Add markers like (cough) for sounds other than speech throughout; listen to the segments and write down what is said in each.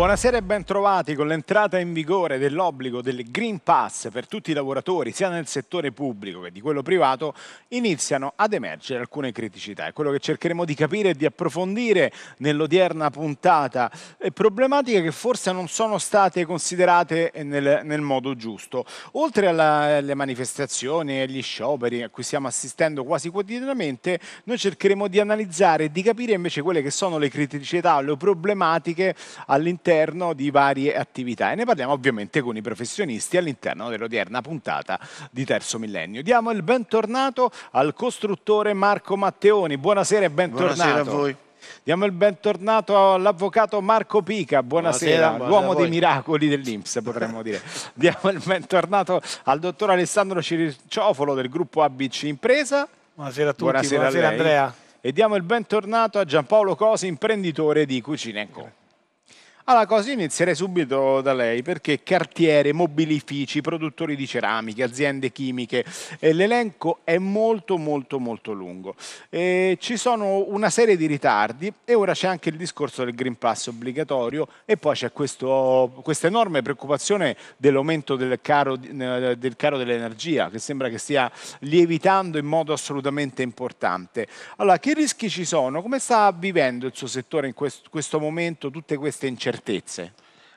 Buonasera e bentrovati con l'entrata in vigore dell'obbligo del Green Pass per tutti i lavoratori, sia nel settore pubblico che di quello privato, iniziano ad emergere alcune criticità. È quello che cercheremo di capire e di approfondire nell'odierna puntata, eh, problematiche che forse non sono state considerate nel, nel modo giusto. Oltre alla, alle manifestazioni e agli scioperi a cui stiamo assistendo quasi quotidianamente, noi cercheremo di analizzare e di capire invece quelle che sono le criticità, le problematiche all'interno all'interno di varie attività e ne parliamo ovviamente con i professionisti all'interno dell'odierna puntata di Terzo Millennio. Diamo il bentornato al costruttore Marco Matteoni. Buonasera e bentornato. Buonasera a voi. Diamo il bentornato all'avvocato Marco Pica, buonasera, buonasera l'uomo dei miracoli dell'Inps potremmo dire. Diamo il bentornato al dottor Alessandro Ciriciofolo del gruppo ABC Impresa. Buonasera a tutti, buonasera, buonasera a Andrea. E diamo il bentornato a Giampaolo Cosi, imprenditore di Cucina Co. Allora, cosa inizierei subito da lei, perché cartiere, mobilifici, produttori di ceramiche, aziende chimiche, eh, l'elenco è molto molto molto lungo. Eh, ci sono una serie di ritardi e ora c'è anche il discorso del Green Pass obbligatorio e poi c'è questa enorme preoccupazione dell'aumento del caro, eh, del caro dell'energia, che sembra che stia lievitando in modo assolutamente importante. Allora, che rischi ci sono? Come sta vivendo il suo settore in questo, questo momento tutte queste incertezze? certezze?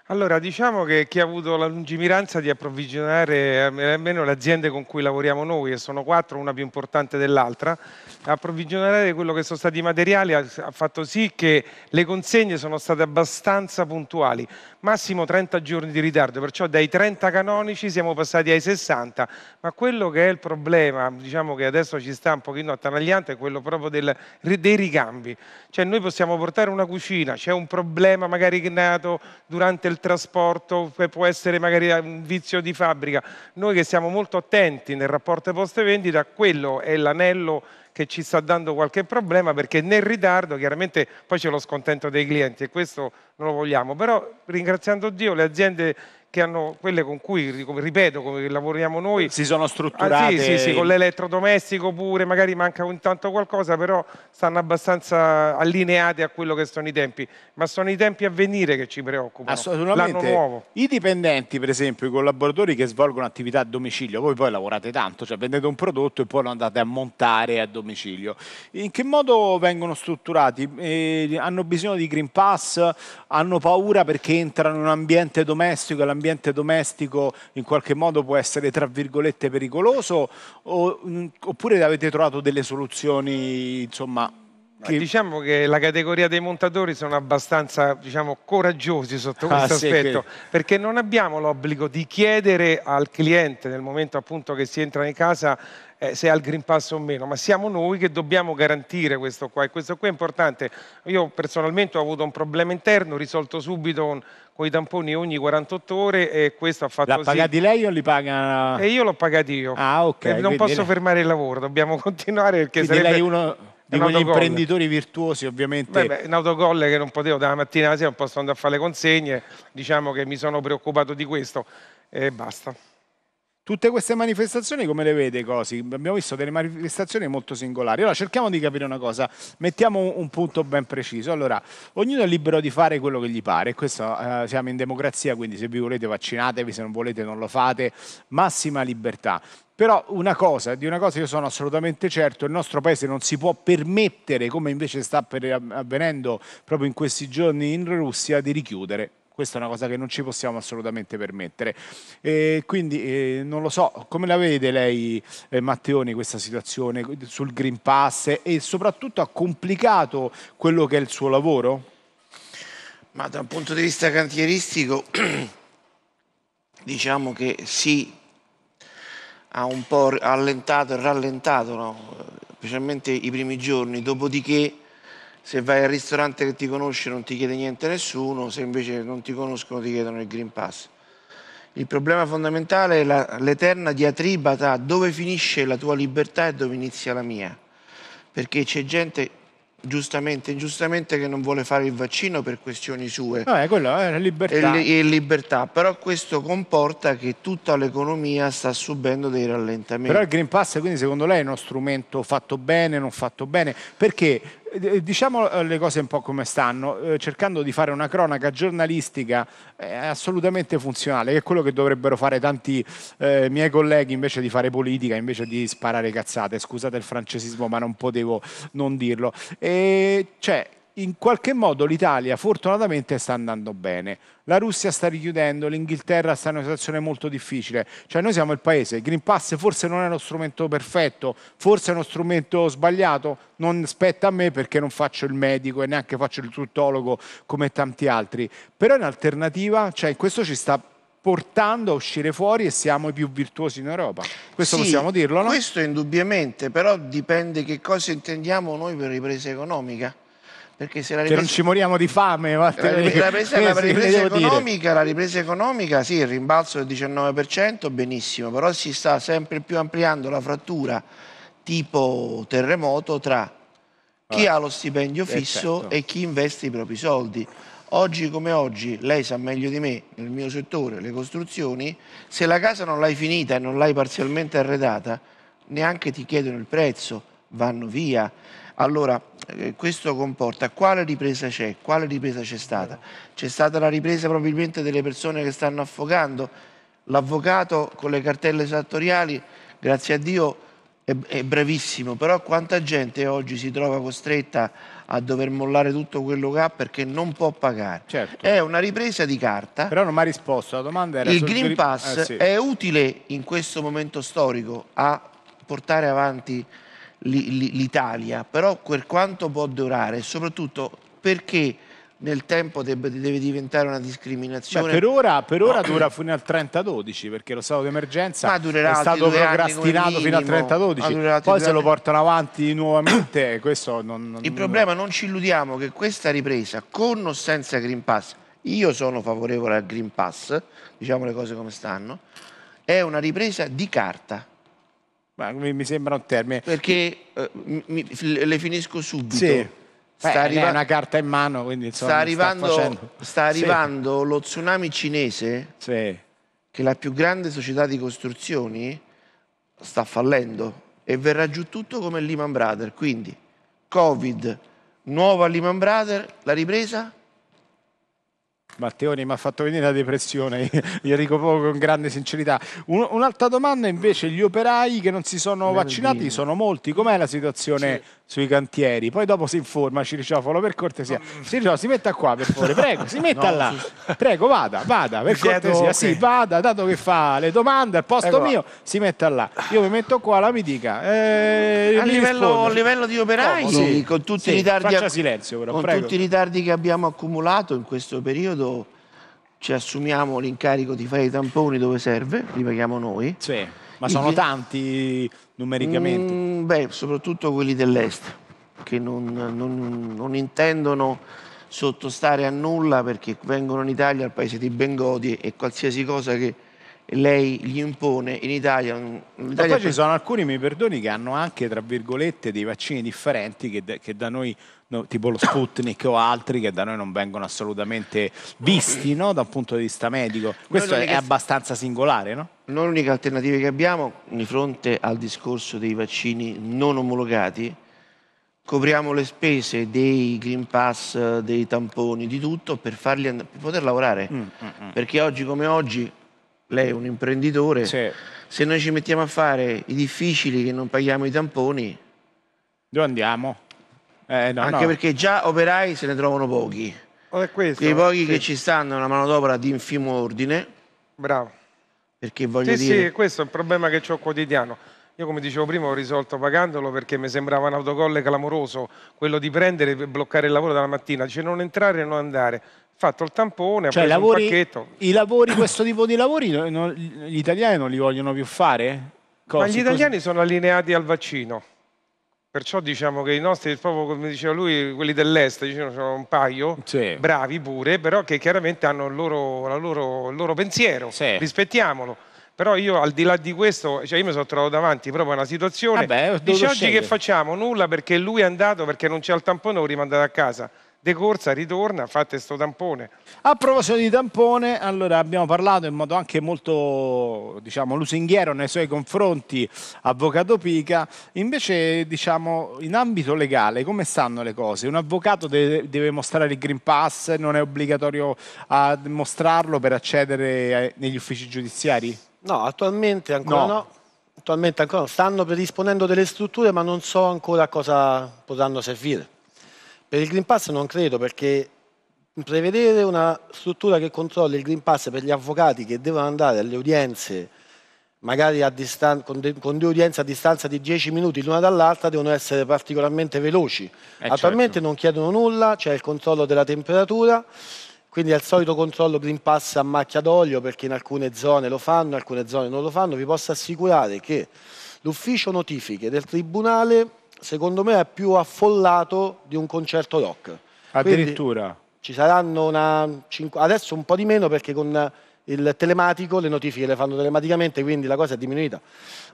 Allora, diciamo che chi ha avuto la lungimiranza di approvvigionare eh, almeno le aziende con cui lavoriamo noi, che sono quattro, una più importante dell'altra, approvvigionare quello che sono stati i materiali ha, ha fatto sì che le consegne sono state abbastanza puntuali massimo 30 giorni di ritardo, perciò dai 30 canonici siamo passati ai 60, ma quello che è il problema, diciamo che adesso ci sta un pochino attanagliante, è quello proprio del, dei ricambi, cioè noi possiamo portare una cucina, c'è un problema magari nato durante il trasporto, può essere magari un vizio di fabbrica, noi che siamo molto attenti nel rapporto post vendita, quello è l'anello che ci sta dando qualche problema perché nel ritardo chiaramente poi c'è lo scontento dei clienti e questo non lo vogliamo, però ringraziando Dio le aziende che hanno quelle con cui, ripeto, come lavoriamo noi. Si sono strutturate. Ah, sì, sì, sì, con l'elettrodomestico pure, magari manca un tanto qualcosa, però stanno abbastanza allineate a quello che sono i tempi. Ma sono i tempi a venire che ci preoccupano. Assolutamente. L'anno nuovo. I dipendenti, per esempio, i collaboratori che svolgono attività a domicilio, voi poi lavorate tanto, cioè vendete un prodotto e poi lo andate a montare a domicilio. In che modo vengono strutturati? Eh, hanno bisogno di Green Pass? Hanno paura perché entrano in un ambiente domestico l'ambiente l'ambiente domestico in qualche modo può essere tra virgolette pericoloso o, mm, oppure avete trovato delle soluzioni insomma che... Diciamo che la categoria dei montatori sono abbastanza diciamo, coraggiosi sotto ah, questo sì, aspetto, che... perché non abbiamo l'obbligo di chiedere al cliente nel momento appunto che si entra in casa eh, se ha il Green Pass o meno, ma siamo noi che dobbiamo garantire questo qua e questo qua è importante. Io personalmente ho avuto un problema interno, risolto subito con, con i tamponi ogni 48 ore e questo ha fatto L'ha sì. pagati lei o li paga? E io l'ho pagato io. Ah, ok. E eh, non posso lei... fermare il lavoro, dobbiamo (laughs) continuare perché quindi sarebbe... Lei uno Dicono gli imprenditori virtuosi ovviamente. Beh, beh, un autocolle che non potevo dalla mattina alla sera, non posso andare a fare le consegne, diciamo che mi sono preoccupato di questo e basta. Tutte queste manifestazioni come le vede così? Abbiamo visto delle manifestazioni molto singolari. Allora cerchiamo di capire una cosa, mettiamo un, punto ben preciso. Allora, ognuno è libero di fare quello che gli pare, questo, eh, siamo in democrazia, quindi se vi volete vaccinatevi, se non volete non lo fate, massima libertà. Però una cosa, di una cosa io sono assolutamente certo, il nostro paese non si può permettere, come invece sta eh, avvenendo proprio in questi giorni in Russia, di richiudere questa è una cosa che non ci possiamo assolutamente permettere. E quindi eh, non lo so, come la vede lei eh, Matteoni questa situazione sul Green Pass e soprattutto ha complicato quello che è il suo lavoro? Ma da un punto di vista cantieristico (clears throat) diciamo che sì, ha un po' allentato e rallentato, no? specialmente i primi giorni, dopodiché se vai al ristorante che ti conosce non ti chiede niente nessuno, se invece non ti conoscono ti chiedono il Green Pass. Il problema fondamentale è l'eterna diatriba tra dove finisce la tua libertà e dove inizia la mia, perché c'è gente giustamente e ingiustamente che non vuole fare il vaccino per questioni sue. No, è quello, è la libertà. E, libertà, però questo comporta che tutta l'economia sta subendo dei rallentamenti. Però il Green Pass quindi secondo lei è uno strumento fatto bene, non fatto bene, perché eh, eh, diciamo eh, le cose un po' come stanno, cercando di fare una cronaca giornalistica assolutamente funzionale, che è quello che dovrebbero fare tanti eh, miei colleghi invece di fare politica, invece di sparare cazzate. Scusate il francesismo, ma non potevo non dirlo. E, cioè, in qualche modo l'Italia fortunatamente sta andando bene. La Russia sta richiudendo, l'Inghilterra sta in una situazione molto difficile. Cioè noi siamo il paese, il Green Pass forse non è uno strumento perfetto, forse è uno strumento sbagliato, non spetta a me perché non faccio il medico e neanche faccio il tuttologo come tanti altri. Però è un'alternativa, cioè questo ci sta portando a uscire fuori e siamo i più virtuosi in Europa. Questo sì, possiamo dirlo, no? Questo indubbiamente, però dipende che cosa intendiamo noi per ripresa economica. Perché se la ripresa... Che non ci moriamo di fame. la, ripresa, la, (laughs) ripresa, la eh, ripresa economica, la ripresa economica, sì, il rimbalzo del 19%, benissimo, però si sta sempre più ampliando la frattura tipo terremoto tra chi ha lo stipendio eh, fisso certo. e chi investe i propri soldi. Oggi come oggi, lei sa meglio di me, nel mio settore, le costruzioni, se la casa non l'hai finita e non l'hai parzialmente arredata, neanche ti chiedono il prezzo, vanno via. Allora, eh, questo comporta quale ripresa c'è? Quale ripresa c'è stata? C'è stata la ripresa probabilmente delle persone che stanno affogando? L'avvocato con le cartelle esattoriali, grazie a Dio, è, è bravissimo, però quanta gente oggi si trova costretta a dover mollare tutto quello che ha perché non può pagare. Certo. È una ripresa di carta. Però non mi ha risposto, la domanda era... Il Green Pass eh, sì. è utile in questo momento storico a portare avanti l'Italia, però per quanto può durare soprattutto perché nel tempo deve, deve diventare una discriminazione. Beh, per ora, per ora no. dura fino al 30-12 perché lo stato di emergenza è stato procrastinato fino al 30-12, poi se lo portano avanti nuovamente eh, questo non... non Il problema non ci illudiamo che questa ripresa con o senza Green Pass, io sono favorevole al Green Pass, diciamo le cose come stanno, è una ripresa di carta ma mi, sembra un termine. Perché eh, mi, le finisco subito. Sì. Sta arrivando una carta in mano, quindi insomma, sta arrivando, sta, sta arrivando sì. lo tsunami cinese, sì. che la più grande società di costruzioni sta fallendo e verrà giù tutto come Lehman Brothers. Quindi, Covid, nuova Lehman Brothers, la ripresa Matteoni mi ha fatto venire la depressione, (laughs) gli dico con grande sincerità. un'altra domanda invece, gli operai che non si sono vaccinati sono molti, com'è la situazione? Sì sui cantieri, poi dopo si informa Ciriciofalo per cortesia. Ciriciofalo si metta qua per favore, prego, si metta no, là. Sì. Prego, vada, vada, per Chiedo, cortesia. Okay. Sì, vada, dato che fa le domande al posto ecco mio, là. si metta là. Io mi metto qua, la mi dica. Eh, a, mi livello, a, livello, di operai, Comodo. sì, con tutti sì, i ritardi a... silenzio però, con prego. tutti i ritardi che abbiamo accumulato in questo periodo ci assumiamo l'incarico di fare i tamponi dove serve, li paghiamo noi. Sì, ma sono tanti numericamente? Mm, beh, soprattutto quelli dell'est, che non, non, non, intendono sottostare a nulla perché vengono in Italia al paese di Bengodi e qualsiasi cosa che lei gli impone in Italia. In Italia poi ci sono alcuni, mi perdoni, che hanno anche, tra virgolette, dei vaccini differenti che, che da noi, no, tipo lo Sputnik o altri, che da noi non vengono assolutamente visti no? da un punto di vista medico. Questo è abbastanza singolare, no? Noi l'unica alternativa che abbiamo di fronte al discorso dei vaccini non omologati, copriamo le spese dei green pass, dei tamponi, di tutto per, farli, per poter lavorare. Mm, mm, mm. Perché oggi come oggi lei è un imprenditore, sì. se noi ci mettiamo a fare i difficili che non paghiamo i tamponi... Dove andiamo? Eh, no, anche no. perché già operai se ne trovano pochi. Oh, questo, Quei pochi sì. che ci stanno è una manodopera di infimo ordine. Bravo. Perché voglio sì, dire... Sì, questo è un problema che ho quotidiano. Io come dicevo prima ho risolto pagandolo perché mi sembrava un autogol clamoroso quello di prendere e bloccare il lavoro dalla mattina, dice cioè non entrare e non andare. Ho Fatto il tampone, cioè, lavori, un pacchetto. I lavori, questo tipo di lavori non, gli italiani non li vogliono più fare? Cose, Ma gli italiani cose... sono allineati al vaccino. Perciò diciamo che i nostri, proprio come diceva lui, quelli dell'est, diciamo, sono un paio, sì. bravi pure, però che chiaramente hanno il loro, loro, il loro pensiero, sì. rispettiamolo. Però io al di là di questo, cioè io mi sono trovato davanti proprio a una situazione. Vabbè, Dice oggi scegliere. che facciamo? Nulla perché lui è andato perché non c'è il tampone, lo rimandato a casa. De corsa, ritorna, fate sto tampone. A proposito di tampone, allora abbiamo parlato in modo anche molto, diciamo, lusinghiero nei suoi confronti, avvocato Pica. Invece, diciamo, in ambito legale, come stanno le cose? Un avvocato deve, deve mostrare il Green Pass, non è obbligatorio a mostrarlo per accedere eh, negli uffici giudiziari? No, attualmente ancora no. no. Attualmente ancora no. Stanno predisponendo delle strutture, ma non so ancora a cosa potranno servire. Per il Green Pass non credo, perché prevedere una struttura che controlli il Green Pass per gli avvocati che devono andare alle udienze, magari distan- con, de- con, due udienze a distanza di 10 minuti l'una dall'altra, devono essere particolarmente veloci. Eh Attualmente certo. non chiedono nulla, c'è il controllo della temperatura quindi al solito controllo Green Pass a macchia d'olio perché in alcune zone lo fanno, in alcune zone non lo fanno. Vi posso assicurare che l'ufficio notifiche del Tribunale, secondo me, è più affollato di un concerto rock. Addirittura. Quindi ci saranno una... adesso un po' di meno perché con il telematico, le notifiche le fanno telematicamente, quindi la cosa è diminuita.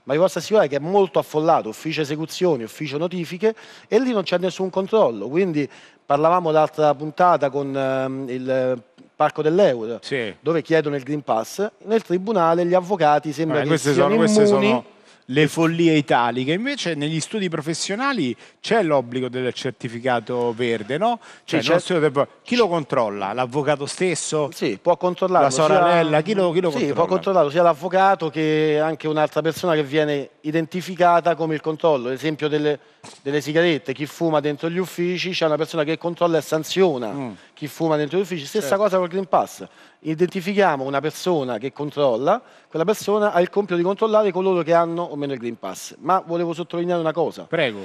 Ma vi posso assicurare che è molto affollato, ufficio esecuzioni, ufficio notifiche, e lì non c'è nessun controllo. Quindi parlavamo l'altra puntata con ehm, il Parco dell'Euro, sì. dove chiedono il Green Pass, nel tribunale gli avvocati sembrano... eh, che sono, immuni le follie italiche. Invece negli studi professionali c'è l'obbligo del certificato verde, no? Cioè, sì, certo. Chi lo controlla? L'avvocato stesso? Sì, può controllare. La sorella? Sia... Chi lo, chi lo sì, controlla? può controllare sia l'avvocato che anche un'altra persona che viene identificata come il controllo. esempio delle, delle, sigarette, chi fuma dentro gli uffici, c'è una persona che controlla e sanziona mm. chi fuma dentro gli uffici. Stessa certo. cosa col Green Pass identifichiamo una persona che controlla, quella persona ha il compito di controllare coloro che hanno o meno il Green Pass. Ma volevo sottolineare una cosa. Prego.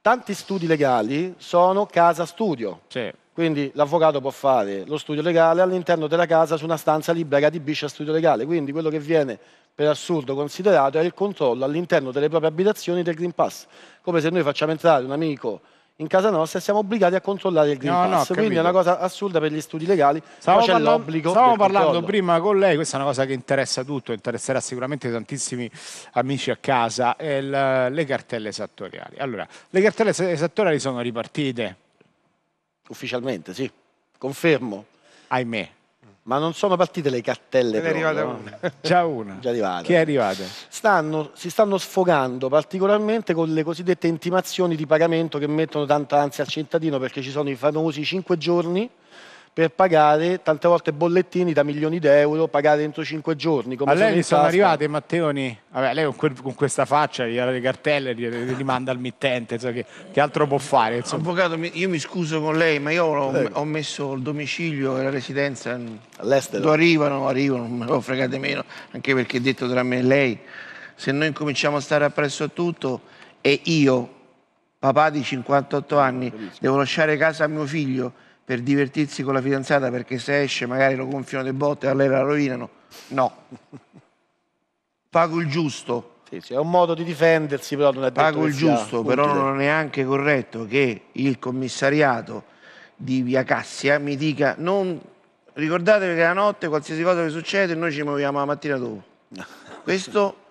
Tanti studi legali sono casa studio. Sì. Quindi l'avvocato può fare lo studio legale all'interno della casa su una stanza libera che adibisce a studio legale. Quindi quello che viene per assurdo considerato è il controllo all'interno delle proprie abitazioni del Green Pass. Come se noi facciamo entrare un amico in casa nostra siamo obbligati a controllare il Green no, Pass. No, Quindi è una cosa assurda per gli studi legali, stavo c'è l'obbligo. Stavamo parlando controllo. prima con lei, questa è una cosa che interessa tutto, interesserà sicuramente tantissimi amici a casa, il, le cartelle esattoriali. Allora, le cartelle esattoriali sono ripartite? Ufficialmente, sì. Confermo. Ahimè. Ma non sono partite le cartelle. Ne è arrivata una. (laughs) Già una. Già arrivata. Che è arrivata? Stanno, si stanno sfogando particolarmente con le cosiddette intimazioni di pagamento che mettono tanta ansia al cittadino perché ci sono i famosi 5 giorni per pagare tante volte bollettini da milioni di euro, pagare entro cinque giorni. Come a lei sono, sono arrivate Matteoni? Vabbè, lei con, quel, con, questa faccia le cartelle li, li manda al mittente, cioè che, che, altro può fare? Insomma. Avvocato, io mi scuso con lei, ma io ho, ho messo il domicilio e la residenza all'estero. arrivano, arrivano, non me lo fregate meno, anche perché detto tra me e lei, se noi incominciamo a stare appresso a tutto e io papà di 58 anni, devo lasciare casa a mio figlio per divertirsi con la fidanzata perché se esce magari lo gonfiano le botte e a lei la rovinano. No. Pago il giusto. Sì, sì, è un modo di difendersi, però non è Pago il giusto, però non è neanche corretto che il commissariato di Via Cassia mi dica non ricordatevi che la notte qualsiasi cosa che succede noi ci muoviamo la mattina dopo. (laughs) Questo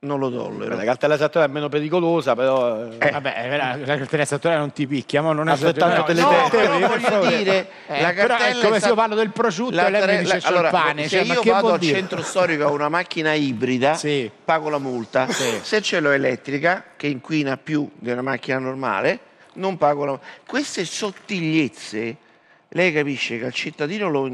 non lo tollero. La cartella esattoria è meno pericolosa, però. Eh. eh. Vabbè, eh, la, la cartella esattoria non ti picchia, ma non è soltanto delle no, tette. No, voglio dire, eh, la cartella ecco, è come se io parlo del prosciutto e lei mi dice la, allora, pane. Se cioè, io vado al dire? centro storico a una macchina ibrida, sì. pago la multa. Sì. Se ce l'ho elettrica, che inquina più di una macchina normale, non pago la multa. Queste sottigliezze, lei capisce che al cittadino lo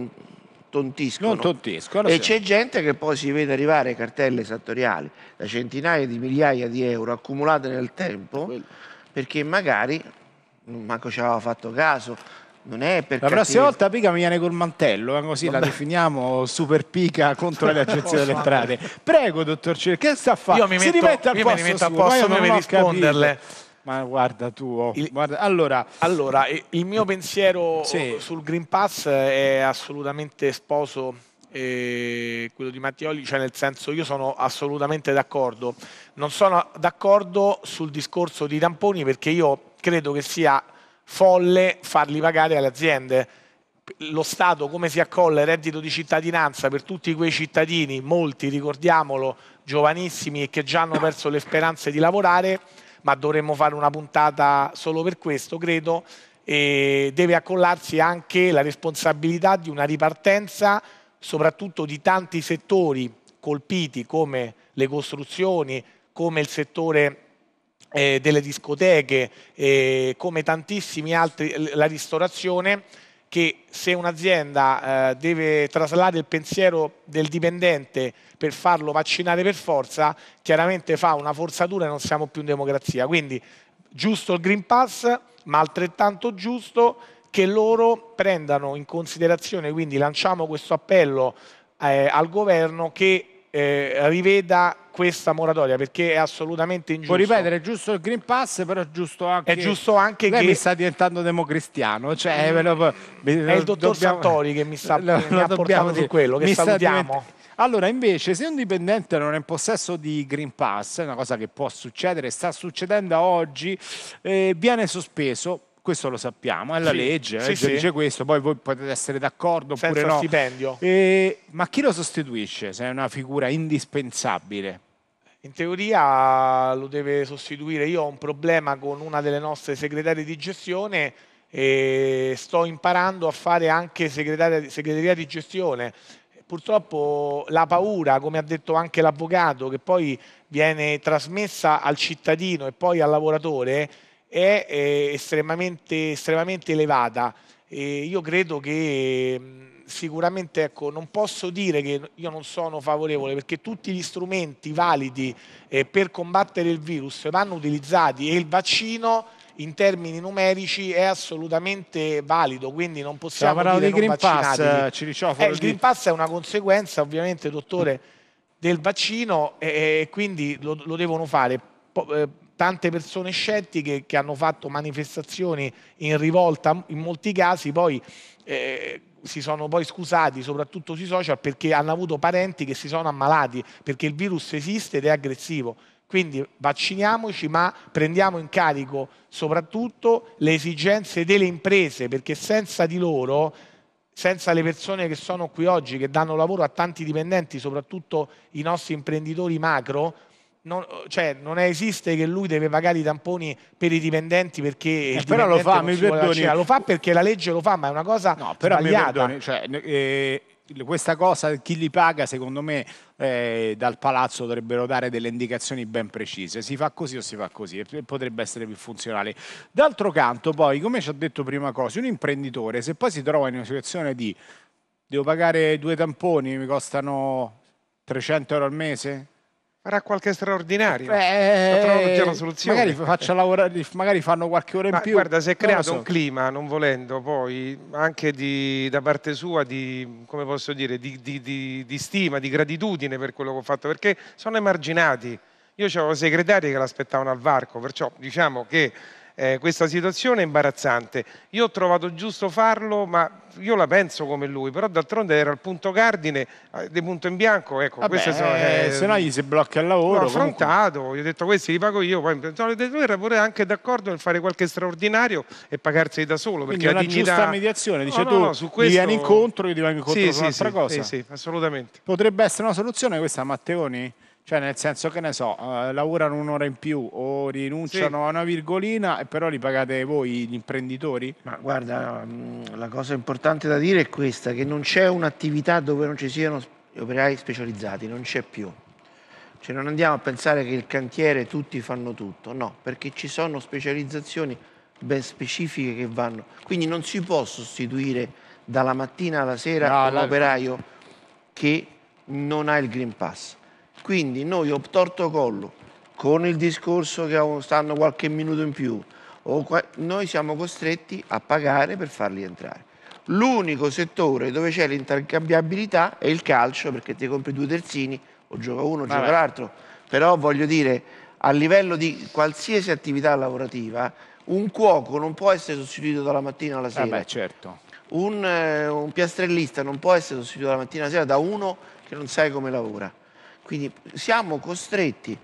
tontiscono. Non tontiscono. E sì. c'è gente che poi si vede arrivare cartelle esattoriali da centinaia di migliaia di euro accumulate nel tempo Quello. perché magari mm, manco ci aveva fatto caso. Non è per la cattiveria. prossima volta Pica mi viene col mantello, eh, così Vabbè. la definiamo super Pica contro le agenzie (laughs) oh, delle entrate. Prego, dottor Ciro, che sta a fare? Io mi metto, si rimette al io posto, mi metto a posto, posto come risponderle. Capito. Ma guarda tu, oh, il, guarda, allora... allora... il mio pensiero sì. sul Green Pass è assolutamente sposo eh, quello di Mattioli, cioè nel senso io sono assolutamente d'accordo. Non sono d'accordo sul discorso di tamponi perché io credo che sia folle farli pagare alle aziende. Lo Stato come si accolla il reddito di cittadinanza per tutti quei cittadini, molti ricordiamolo, giovanissimi e che già hanno perso le speranze di lavorare, ma dovremmo fare una puntata solo per questo, credo, e deve accollarsi anche la responsabilità di una ripartenza soprattutto di tanti settori colpiti come le costruzioni, come il settore eh, delle discoteche, eh, come tantissimi altri, la ristorazione, che se un'azienda eh, deve traslare il pensiero del dipendente per farlo vaccinare per forza, chiaramente fa una forzatura e non siamo più in democrazia. Quindi giusto il Green Pass, ma altrettanto giusto che loro prendano in considerazione, quindi lanciamo questo appello eh, al governo che eh, riveda questa moratoria perché è assolutamente ingiusto. Può ripetere, è giusto il Green Pass, però è giusto anche, è giusto anche lei che... mi sta diventando democristiano. Cioè, mm. lo, è il dottor dobbiamo... Sartori che mi, sta, (laughs) lo, mi ha portato dire. su quello, che mi salutiamo. Allora, invece, se un dipendente non è in possesso di Green Pass, è una cosa che può succedere, sta succedendo oggi, eh, viene sospeso, questo lo sappiamo, è la sì, legge, la sì, legge sì. dice questo, poi voi potete essere d'accordo Senza no. stipendio. E, ma chi lo sostituisce se è una figura indispensabile? In teoria lo deve sostituire. Io ho un problema con una delle nostre segretarie di gestione e sto imparando a fare anche segreteria di gestione. Purtroppo la paura, come ha detto anche l'avvocato, che poi viene trasmessa al cittadino e poi al lavoratore, è eh, estremamente, estremamente, elevata. E io credo che mm, sicuramente ecco, non posso dire che io non sono favorevole perché tutti gli strumenti validi eh, per combattere il virus vanno utilizzati e il vaccino in termini numerici è assolutamente valido, quindi non possiamo dire di Green Pass, Ciricoforo. Eh, eh il Green Pass è una conseguenza, ovviamente, dottore, del vaccino e, quindi lo, lo, devono fare tante persone scettiche che hanno fatto manifestazioni in rivolta, in molti casi poi eh, si sono poi scusati, soprattutto sui social, perché hanno avuto parenti che si sono ammalati, perché il virus esiste ed è aggressivo. Quindi vacciniamoci, ma prendiamo in carico soprattutto le esigenze delle imprese, perché senza di loro senza le persone che sono qui oggi, che danno lavoro a tanti dipendenti, soprattutto i nostri imprenditori macro, non, cioè, non, esiste che lui deve pagare i tamponi per i dipendenti perché eh, però lo fa, mi perdoni. lo fa perché la legge lo fa ma è una cosa no, però sbagliata mi cioè, eh, questa cosa chi li paga secondo me eh, dal palazzo dovrebbero dare delle indicazioni ben precise si fa così o si fa così potrebbe essere più funzionale d'altro canto poi come ci ha detto prima Cosi un imprenditore se poi si trova in una situazione di devo pagare due tamponi mi costano 300 euro al mese Farà qualche straordinario. Beh, trovo già la eh, soluzione. Magari, faccia lavorare, magari fanno qualche ora in Ma più. Guarda, si è creato so. un clima, non volendo, poi anche di, da parte sua di, come posso dire, di, di, stima, di gratitudine per quello che ho fatto, perché sono emarginati. Io avevo segretari che l'aspettavano al varco, perciò diciamo che eh, questa situazione è imbarazzante. Io ho trovato giusto farlo, ma io la penso come lui, però d'altronde era il punto cardine, eh, di punto in bianco, ecco, Vabbè, sono, eh, eh, se no gli si blocca il lavoro. L'ho affrontato, comunque. gli ho detto questi li pago io, poi lui era pure anche d'accordo nel fare qualche straordinario e pagarsi da solo. Perché Quindi la dignità... giusta mediazione, dice no, tu, no, no, su questo... vieni incontro, io ti vengo incontro sì, su sì, un'altra sì, cosa. Sì, sì, assolutamente. Potrebbe essere una soluzione questa, Matteoni? Cioè, nel senso che ne so, eh, lavorano un'ora in più o rinunciano sì. a una virgolina e però li pagate voi, gli imprenditori? Ma guarda, mm, la cosa importante da dire è questa, che non c'è un'attività dove non ci siano operai specializzati, non c'è più. Cioè non andiamo a pensare che il cantiere tutti fanno tutto, no, perché ci sono specializzazioni ben specifiche che vanno. Quindi non si può sostituire dalla mattina alla sera no, un la... operaio che non ha il Green Pass. Quindi noi torto collo, con il discorso che stanno qualche minuto in più, noi siamo costretti a pagare per farli entrare. L'unico settore dove c'è l'intercambiabilità è il calcio, perché ti compri due terzini, o gioca uno, o gioca l'altro. Però voglio dire, a livello di qualsiasi attività lavorativa, un cuoco non può essere sostituito dalla mattina alla sera. Eh beh, certo. un, eh, un piastrellista non può essere sostituito dalla mattina alla sera da uno che non sai come lavora. Quindi siamo costretti,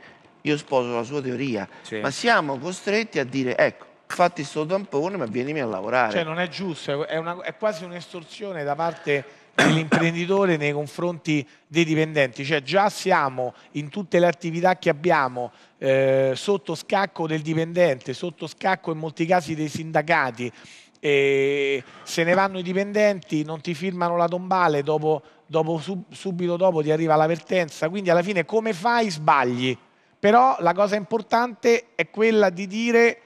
io sposo la sua teoria, sì. ma siamo costretti a dire ecco, fatti sto tampone ma vienimi a lavorare. Cioè non è giusto, è, una, è quasi un'estorsione da parte dell'imprenditore nei confronti dei dipendenti, cioè già siamo in tutte le attività che abbiamo eh, sotto scacco del dipendente, sotto scacco in molti casi dei sindacati, e se ne vanno i dipendenti, non ti firmano la tombale dopo dopo, subito dopo ti arriva l'avvertenza, quindi alla fine come fai sbagli, però la cosa importante è quella di dire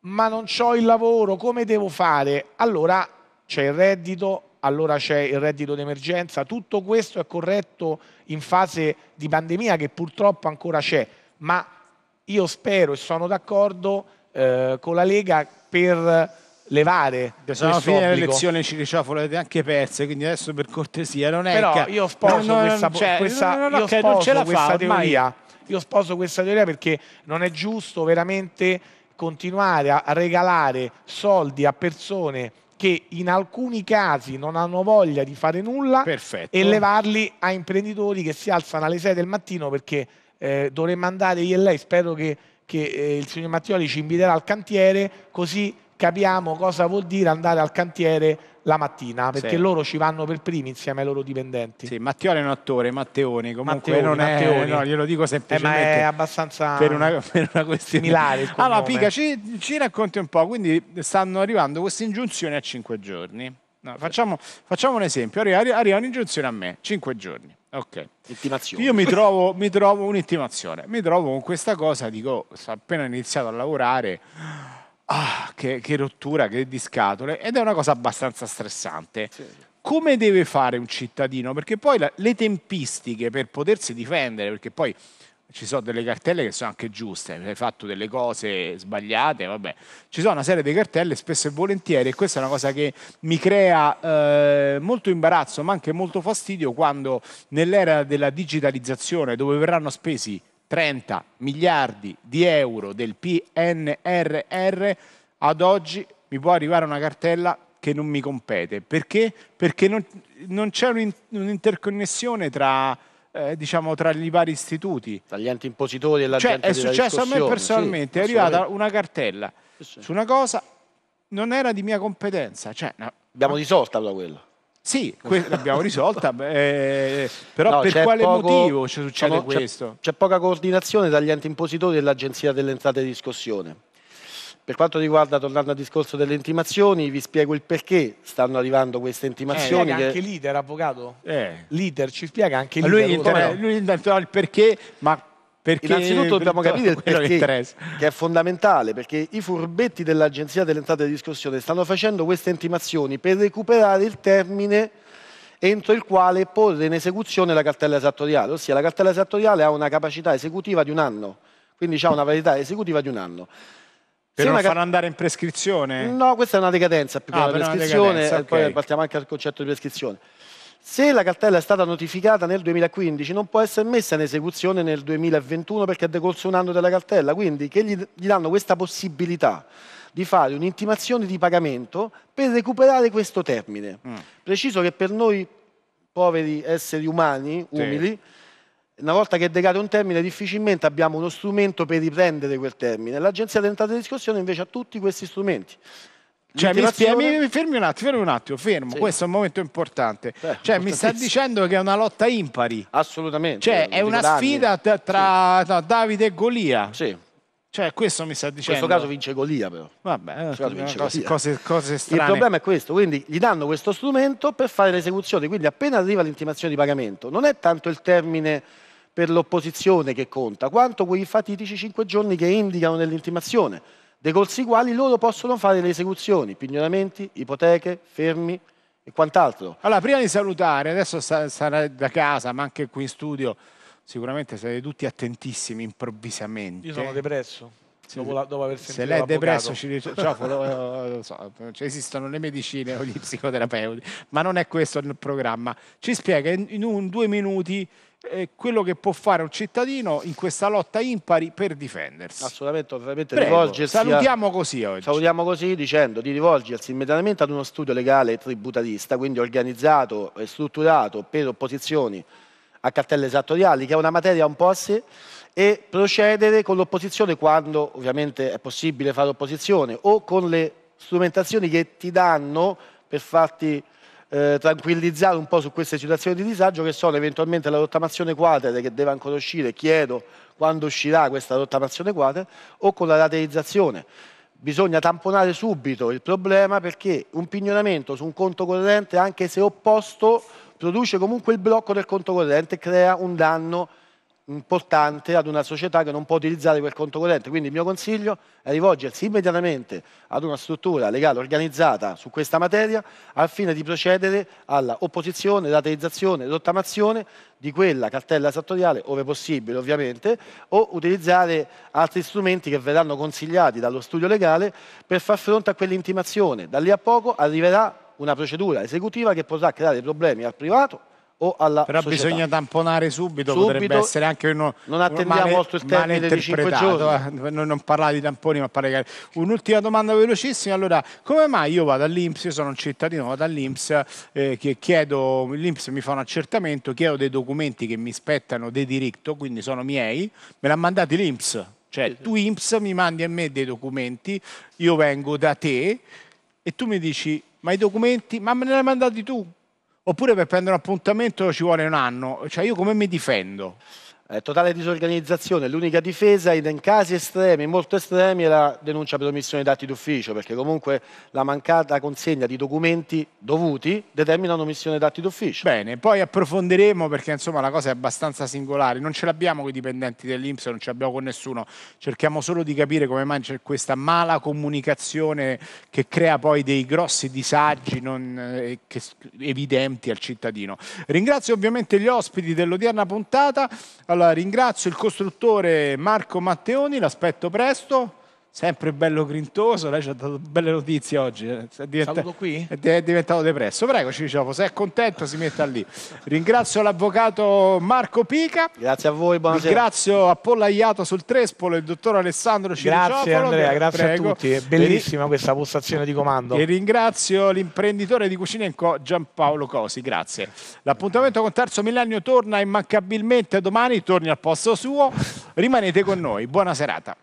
ma non ho il lavoro, come devo fare? Allora c'è il reddito, allora c'è il reddito d'emergenza, tutto questo è corretto in fase di pandemia che purtroppo ancora c'è, ma io spero e sono d'accordo eh, con la Lega per levare sono fine l'elezione ci diceva diciamo, l'avete anche perse quindi adesso per cortesia non è però che... io sposo questa, teoria io sposo questa teoria perché non è giusto veramente continuare a regalare soldi a persone che in alcuni casi non hanno voglia di fare nulla Perfetto. e levarli a imprenditori che si alzano alle 6 del mattino perché eh, dovremmo andare io e lei spero che, che eh, il signor Mattioli ci inviterà al cantiere così capiamo cosa vuol dire andare al cantiere la mattina, perché sì. loro ci vanno per primi insieme ai loro dipendenti. Sì, Mattioli è un attore, Matteoni comunque Matteoni, non Matteoni. è, no, glielo dico semplicemente. Eh, ma è abbastanza per una, (laughs) per una questione similare. Allora, Pica, ci, ci, racconti un po', quindi stanno arrivando queste ingiunzioni a cinque giorni. No, facciamo, facciamo, un esempio, arriva, arriva un'ingiunzione a me, cinque giorni. Ok. Io mi trovo, mi trovo un'intimazione, mi trovo con questa cosa, dico, ho appena iniziato a lavorare ah, che, che, rottura, che di scatole, ed è una cosa abbastanza stressante. Sì. Come deve fare un cittadino? Perché poi la, le tempistiche per potersi difendere, perché poi ci sono delle cartelle che sono anche giuste, hai fatto delle cose sbagliate, vabbè, ci sono una serie di cartelle spesso e volentieri e questa è una cosa che mi crea eh, molto imbarazzo ma anche molto fastidio quando nell'era della digitalizzazione dove verranno spesi 30 miliardi di euro del PNRR, ad oggi mi può arrivare una cartella che non mi compete. Perché? Perché non, non c'è un'interconnessione tra, eh, diciamo, tra, gli vari istituti. Tra gli enti impositori e la cioè, gente È successo a me personalmente, sì, è arrivata una cartella sì, sì. su una cosa non era di mia competenza. Cioè, no, Abbiamo ma... disorta da quello. Sì, (laughs) l'abbiamo risolta, eh, però no, per quale poco, motivo ci succede diciamo, questo? C'è, poca coordinazione tra gli enti impositori e l'Agenzia delle Entrate di Discussione. Per quanto riguarda, tornando al discorso delle intimazioni, vi spiego il perché stanno arrivando queste eh, intimazioni. Eh, che... anche leader, avvocato? Eh. Leader, ci spiega anche leader, lui, inter- lui intanto il perché, ma perché Innanzitutto dobbiamo capire il (laughs) perché, che è fondamentale, perché i furbetti dell'Agenzia delle Entrate di Discussione stanno facendo queste intimazioni per recuperare il termine entro il quale porre in esecuzione la cartella esattoriale, ossia la cartella esattoriale ha una capacità esecutiva di un anno, quindi ha una validità esecutiva di un anno. Per non far andare in prescrizione? No, questa è una decadenza più che ah, una prescrizione, una decadenza, okay. poi partiamo anche al concetto di prescrizione. Se la cartella è stata notificata nel 2015 non può essere messa in esecuzione nel 2021 perché è decorso un anno della cartella, quindi che gli, gli danno questa possibilità di fare un'intimazione di pagamento per recuperare questo termine. Mm. Preciso che per noi poveri esseri umani, sì. umili, una volta che decade un termine difficilmente abbiamo uno strumento per riprendere quel termine. L'agenzia di entrata di discussione invece ha tutti questi strumenti. Cioè, mi, spie- mi, fermi un attimo, fermi un attimo, fermo. Sì. Questo è un momento importante. Beh, cioè, mi sta dicendo che è una lotta impari. Assolutamente. Cioè, è una sfida tra, tra sì. no, Davide e Golia. Sì. Cioè, questo mi sta dicendo. In questo caso vince Golia, però. Vabbè, eh, caso vince cose, Golia. Cose, cose strane. Il problema è questo: quindi gli danno questo strumento per fare l'esecuzione. Quindi, appena arriva l'intimazione di pagamento, non è tanto il termine per l'opposizione che conta, quanto quei fatidici cinque giorni che indicano nell'intimazione dei corsi quali loro possono fare le esecuzioni, pignoramenti, ipoteche, fermi e quant'altro. Allora, prima di salutare, adesso sarà da casa, ma anche qui in studio, sicuramente sarete tutti attentissimi improvvisamente. Io sono depresso. Se, dopo, la, dopo aver sentito se lei è depresso ci, cioè, lo, so, cioè, esistono le medicine o gli psicoterapeuti ma non è questo il programma ci spiega in, in un, due minuti quello che può fare un cittadino in questa lotta impari per difendersi. Assolutamente, ovviamente Prego, rivolgersi. Salutiamo a, così oggi. Salutiamo così dicendo di rivolgersi immediatamente ad uno studio legale tributarista, quindi organizzato e strutturato per opposizioni a cartelle esattoriali, che è una materia un po' a sé, e procedere con l'opposizione quando ovviamente è possibile fare opposizione o con le strumentazioni che ti danno per farti eh, tranquillizzare un po' su queste situazioni di disagio che sono eventualmente la rottamazione quadre che deve ancora uscire, chiedo quando uscirà questa rottamazione quadre, o con la rateizzazione. Bisogna tamponare subito il problema perché un pignoramento su un conto corrente, anche se opposto, produce comunque il blocco del conto corrente e crea un danno importante ad una società che non può utilizzare quel conto corrente. Quindi il mio consiglio è rivolgersi immediatamente ad una struttura legale organizzata su questa materia al fine di procedere alla opposizione, rateizzazione, rottamazione di quella cartella esattoriale, ove possibile ovviamente, o utilizzare altri strumenti che verranno consigliati dallo studio legale per far fronte a quell'intimazione. Da lì a poco arriverà una procedura esecutiva che potrà creare problemi al privato o alla Però società. bisogna tamponare subito, subito, potrebbe essere anche uno Non attendiamo male, il vostro termine di 5 giorni. Eh. non parlare di tamponi, ma parlare di Un'ultima domanda velocissima, allora come mai io vado all'Inps, io sono un cittadino, vado all'Inps eh, l'Inps mi fa un accertamento, chiedo dei documenti che mi spettano di diritto, quindi sono miei, me l'ha mandati l'Inps. Cioè, tu IMSS mi mandi a me dei documenti, io vengo da te e tu mi dici, ma i documenti, ma me ne hai mandati tu? oppure per prendere un appuntamento ci vuole un anno, cioè io come mi difendo? Eh, totale disorganizzazione, l'unica difesa in casi estremi, molto estremi, è la denuncia per omissione di dati d'ufficio, perché comunque la mancata consegna di documenti dovuti determina un'omissione di dati d'ufficio. Bene, poi approfondiremo perché insomma la cosa è abbastanza singolare, non ce l'abbiamo con i dipendenti dell'Inps, non ce l'abbiamo con nessuno, cerchiamo solo di capire come mai c'è questa mala comunicazione che crea poi dei grossi disagi non, eh, che, evidenti al cittadino. Ringrazio ovviamente gli ospiti dell'odierna puntata. Allora, ringrazio il costruttore Marco Matteoni, l'aspetto presto sempre bello grintoso, lei ci ha dato belle notizie oggi, eh. è, qui. è diventato depresso. Prego Cicciofo, diciamo, se è contento si metta lì. Ringrazio l'avvocato Marco Pica. Grazie a voi, buonasera. Ringrazio appollaiato sul Trespolo il dottor Alessandro Cicciofo. Grazie Andrea, grazie a tutti, è bellissima questa postazione di comando. E ringrazio l'imprenditore di cucina in co Giampaolo Cosi, grazie. L'appuntamento con Terzo Millennio torna immancabilmente domani, torni al posto suo. Rimanete con noi, buona serata.